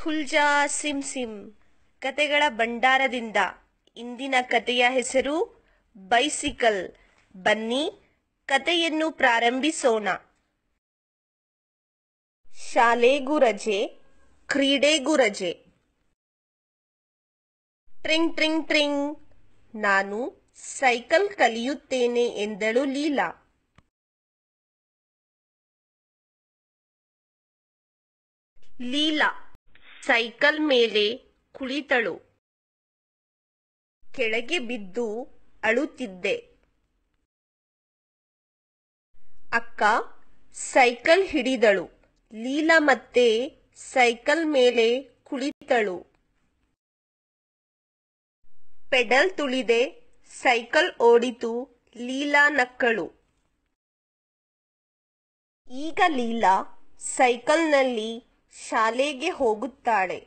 ಖುಲ್ಜಾ sim sim ಕತೆಗಳ ಭಂಡಾರದಿಂದ ಇಂದಿನ ಕತೆಯ ಹೆಸರು ಬೈಸಿಕಲ್ ಬನ್ನಿ ಕತೆಯನ್ನು ಪ್ರಾರಂಭಿಸೋಣ ಶಾಲೆಗೂ ರಜೆ ಕ್ರೀಡೆಗೂ ರಜೆ ಟ್ರಿಂಗ್ ಟ್ರಿಂಗ್ ಟ್ರಿಂಗ್ ನಾನು ಸೈಕಲ್ ಕಲಿಯುತ್ತೇನೆ ಎಂದಳು ಲೀಲಾ ಲೀಲಾ ಸೈಕಲ್ ಮೇಲೆ ಕುಳಿತಳು ಕೆಳಗೆ ಬಿದ್ದು ಅಳುತ್ತಿದ್ದೆ ಅಕ್ಕ ಸೈಕಲ್ ಹಿಡಿದಳು ಲೀಲಾ ಮತ್ತೆ ಸೈಕಲ್ ಮೇಲೆ ಕುಳಿತಳು ಪೆಡಲ್ ತುಳಿದೆ ಸೈಕಲ್ ಓಡಿತು ಲೀಲಾ ನಕ್ಕಳು ಈಗ ಲೀಲಾ ಸೈಕಲ್ನಲ್ಲಿ ಶಾಲೆಗೆ ಹೋಗುತ್ತಾಳೆ